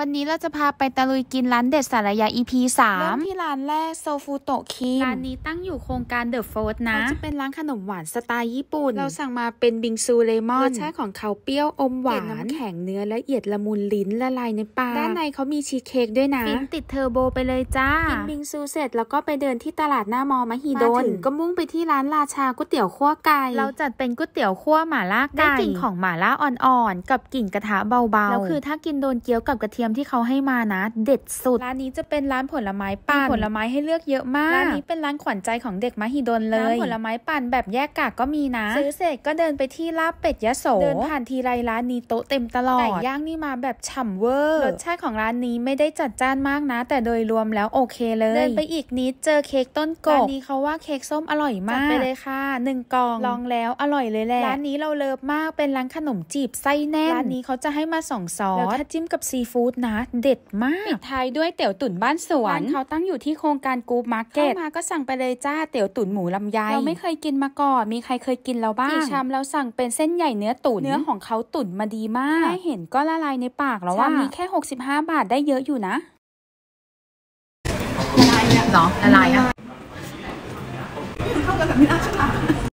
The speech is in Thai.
วันนี้เราจะพาไปตะลุยกินร้านเด็ดสารยา EP 3เริ่มที่ร้านแรกโซฟูโตคิม ร้านนี้ตั้งอยู่โครงการเดอะโฟร์นะจะเป็นร้านขนมหวานสไตล์ญี่ปุ่น เราสั่งมาเป็นบิงซูเลมอนรสชาติของเขาเปรี้ยว อมหวานน้ำแข็งเนื้อละเอียดละมุนลิ้นละลายในปากด้านในเขามีชีสเค้กด้วยนะฟินติดเทอร์โบไปเลยจ้ากินบิงซูเสร็จแล้วก็ไปเดินที่ตลาดหน้ามอมหิดลถึงก็มุ่งไปที่ร้านราชาก๋วยเตี๋ยวขั้วไก่เราจัดเป็นก๋วยเตี๋ยวขั้วหม่าล่าไก่ได้กลิ่นของหม่าล่าอ่อนๆกับกลิ่นกระทะเบาๆแล้วคือถ้ากินโดนเกี๊ยวกับกระเทียมมที่เขาให้มานะ เด็ดสุดร้านนี้จะเป็นร้านผลไม้ปั่นผลไม้ให้เลือกเยอะมากร้านนี้เป็นร้านขวัญใจของเด็กมหิดลเลยร้านผลไม้ปั่นแบบแยกกากก็มีนะซื้อเสร็จก็เดินไปที่ลาบเป็ดยะโสเดินผ่านทีไรร้านนี้โต๊ะเต็มตลอดไก่ย่างนี่มาแบบฉ่ำเวอร์รสชาติของร้านนี้ไม่ได้จัดจ้านมากนะ แต่โดยรวมแล้วโอเคเลยเดินไปอีกนิดเจอเค้กต้นกบร้านนี้เขาว่าเค้กส้มอร่อยมากจัดไปเลยค่ะหนึ่งกล่องลองแล้วอร่อยเลยแหละร้านนี้เราเลิฟมากเป็นร้านขนมจีบไส้แน่นร้านนี้เขาจะให้มาสองซอสแล้วถ้าจิ้มกับซีฟู้ดนะเด็ดมากปิดท้ายด้วยเตี๋ยวตุ๋นบ้านสวนเขาตั้งอยู่ที่โครงการกูปมาร์เก็ตเข้ามาก็สั่งไปเลยจ้า เตี๋ยวตุ๋นหมูลำไยเราไม่เคยกินมาก่อนมีใครเคยกินเราบ้างกี่ชามเราสั่งเป็นเส้นใหญ่เนื้อตุ๋นเนื้อของเขาตุ๋นมาดีมากแค่เห็นก็ละลายในปากแล้วว่ามีแค่65บาทได้เยอะอยู่นะละลายเนาะละลายอะ